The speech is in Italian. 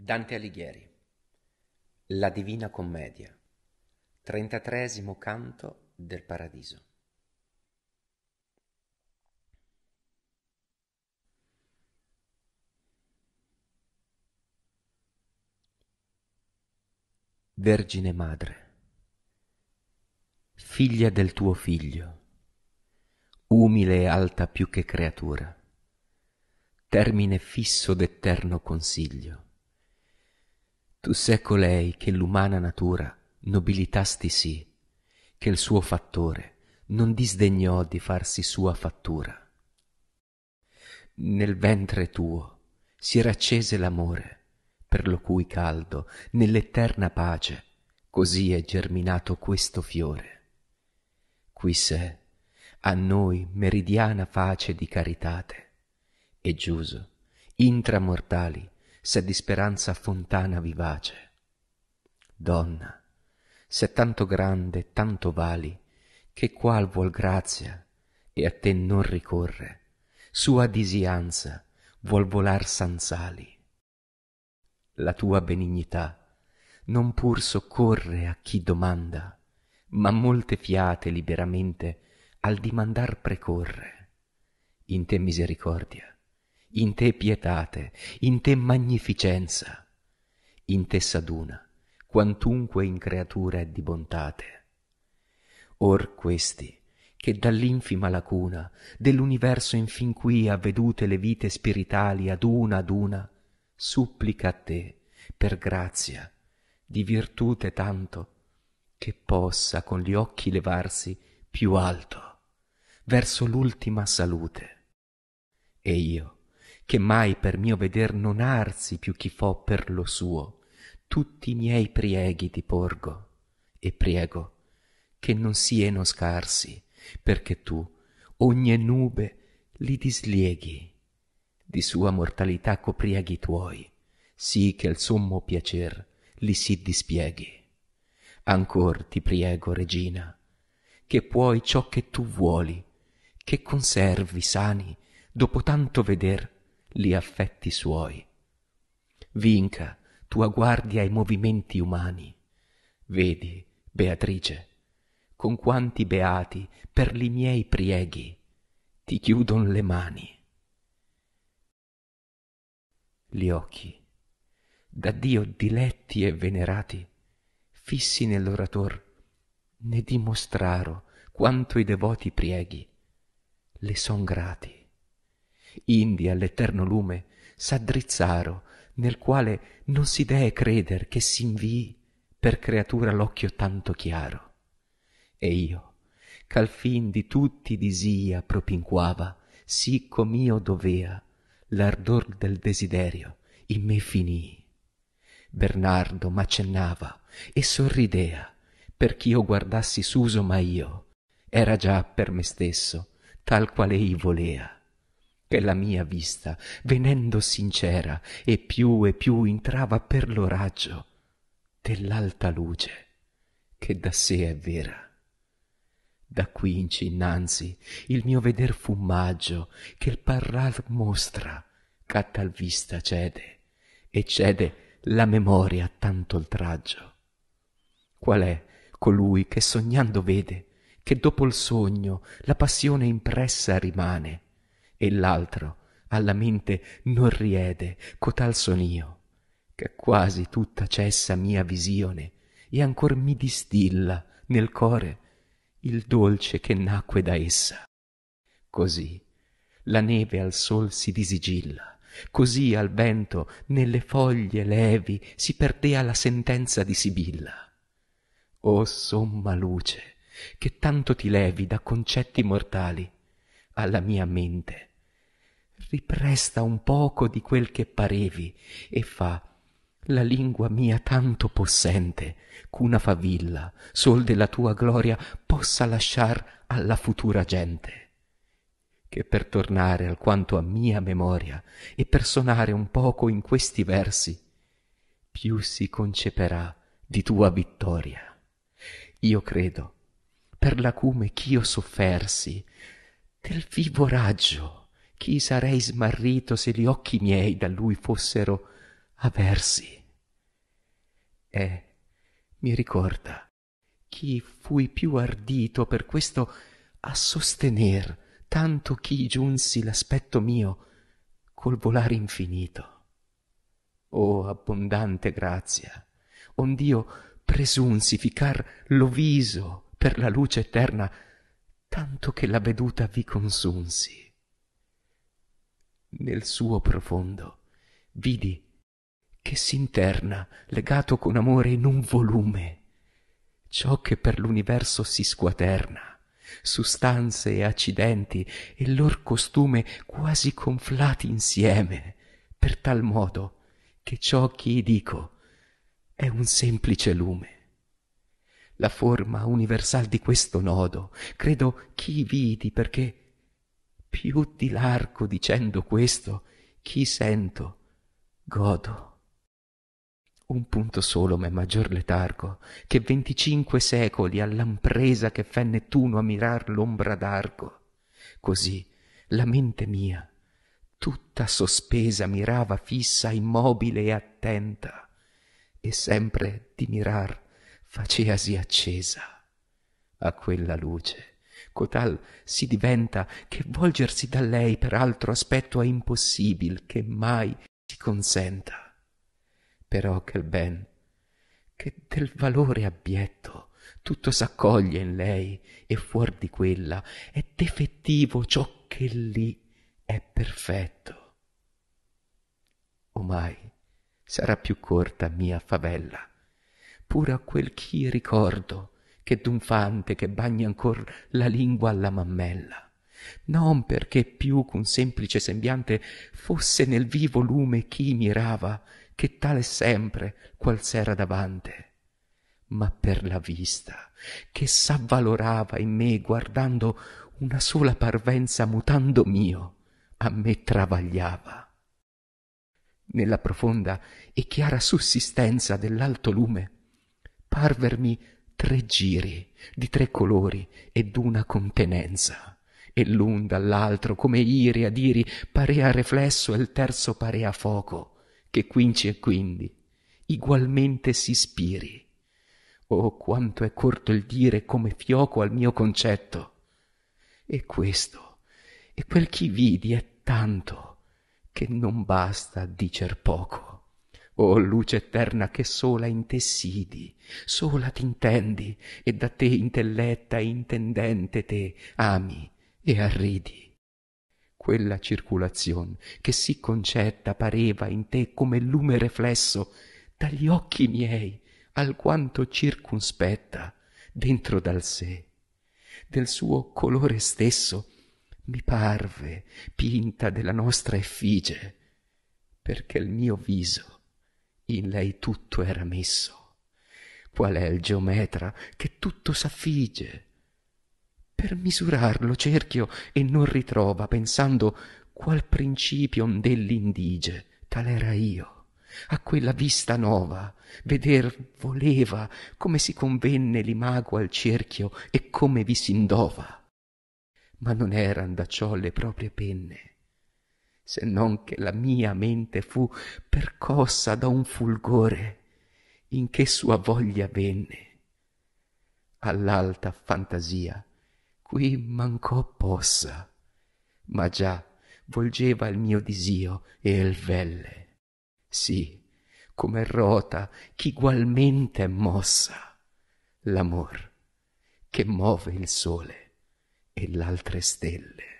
Dante Alighieri La Divina Commedia Trentatreesimo canto del Paradiso Vergine Madre Figlia del tuo figlio Umile e alta più che creatura Termine fisso d'etterno consiglio tu se colei che l'umana natura nobilitasti sì, che il suo fattore non disdegnò di farsi sua fattura. Nel ventre tuo si raccese l'amore, per lo cui caldo, nell'eterna pace, così è germinato questo fiore. Qui se, a noi meridiana face di caritate, e giuso, intramortali, se di speranza fontana vivace. Donna, se tanto grande, tanto vali, che qual vuol grazia, e a te non ricorre, sua disianza vuol volar sanz'ali. La tua benignità non pur soccorre a chi domanda, ma molte fiate liberamente al dimandar precorre. In te misericordia in te pietate, in te magnificenza, in te saduna, quantunque in creatura è di bontate. Or questi, che dall'infima lacuna dell'universo infin qui ha vedute le vite spiritali ad una ad una, supplica a te, per grazia, di virtute tanto, che possa con gli occhi levarsi più alto, verso l'ultima salute. E io, che mai per mio veder non arsi più chi fo per lo suo tutti i miei prieghi ti porgo e priego che non sieno scarsi perché tu ogni nube li dislieghi di sua mortalità coprieghi tuoi sì che al sommo piacer li si dispieghi ancor ti priego regina che puoi ciò che tu vuoli che conservi sani dopo tanto veder gli affetti suoi. Vinca tua guardia ai movimenti umani. Vedi, Beatrice, con quanti beati per li miei prieghi ti chiudon le mani. Gli occhi, da Dio diletti e venerati, fissi nell'orator, ne dimostraro quanto i devoti prieghi le son grati indi all'etterno lume s'addrizzaro nel quale non si dee creder che s'invii per creatura l'occhio tanto chiaro e io ch'al fin di tutti disia propinquava sì com'io dovea l'ardor del desiderio in me finii bernardo m'accennava e sorridea perch'io guardassi suso ma io era già per me stesso tal qual ei volea per la mia vista, venendo sincera, e più e più intrava per lo raggio dell'alta luce che da sé è vera. Da qui innanzi il mio veder fu maggio che il parlar mostra, ch'a tal vista cede, e cede la memoria a tanto oltraggio. Qual è colui che sognando vede, che dopo il sogno la passione impressa rimane, e l'altro alla mente non riede cotal son io che quasi tutta cessa mia visione e ancor mi distilla nel core il dolce che nacque da essa così la neve al sol si disigilla così al vento nelle foglie levi si perdea la sentenza di sibilla o somma luce che tanto ti levi da concetti mortali alla mia mente ripresta un poco di quel che parevi e fa la lingua mia tanto possente ch'una favilla sol della tua gloria possa lasciar alla futura gente che per tornare alquanto a mia memoria e per sonare un poco in questi versi più si conceperà di tua vittoria io credo per l'acume ch'io soffersi del vivo raggio chi sarei smarrito se gli occhi miei da lui fossero aversi. E mi ricorda chi fui più ardito per questo a sostener tanto chi giunsi l'aspetto mio col volare infinito. O oh, abbondante grazia, ond'io presunsi ficar lo viso per la luce eterna, tanto che la veduta vi consunsi nel suo profondo vidi che s'interna legato con amore in un volume ciò che per l'universo si squaterna sustanze e accidenti e lor costume quasi conflati insieme per tal modo che ciò ch'i dico è un semplice lume la forma universal di questo nodo credo chi vidi perché più di l'arco dicendo questo, chi sento, godo. Un punto solo m'è maggior letargo, che venticinque secoli all'impresa che fe Nettuno a mirar l'ombra d'arco. Così la mente mia, tutta sospesa, mirava fissa, immobile e attenta, e sempre di mirar faceasi accesa a quella luce cotal si diventa che volgersi da lei per altro aspetto è impossibil che mai si consenta però che ben che del valore abbietto tutto s'accoglie in lei e fuor di quella è defettivo ciò che lì è perfetto omai sarà più corta mia favella pur a quel ch'i ricordo che tunfante che bagna ancor la lingua alla mammella non perché più con semplice sembiante fosse nel vivo lume chi mirava che tale sempre qual s'era davante ma per la vista che s'avvalorava in me guardando una sola parvenza mutando mio a me travagliava nella profonda e chiara sussistenza dell'alto lume parvermi tre giri di tre colori ed una contenenza e l'un dall'altro come iri ad iri parea reflesso e il terzo parea foco che quinci e quindi igualmente si spiri oh quanto è corto il dire come fioco al mio concetto e questo e quel chi vidi è tanto che non basta a dicer poco o oh, luce eterna che sola intessidi, sola t'intendi, e da te intelletta e intendente te ami e arridi quella circulazione che sì concetta pareva in te come lume reflesso dagli occhi miei alquanto circunspetta dentro dal sé del suo colore stesso mi parve pinta della nostra effigie, perché il mio viso in lei tutto era messo. Qual è il geometra che tutto s'affige? Per misurarlo cerchio e non ritrova, pensando qual principio dell'indige, tal era io. A quella vista nova, veder voleva come si convenne l'imago al cerchio e come vi s'indova. Ma non eran da ciò le proprie penne, se non che la mia mente fu percossa da un fulgore in che sua voglia venne. All'alta fantasia qui mancò possa, ma già volgeva il mio disio e il velle. Sì, come rota ch'igualmente è mossa l'amor che move il sole e l'altre stelle.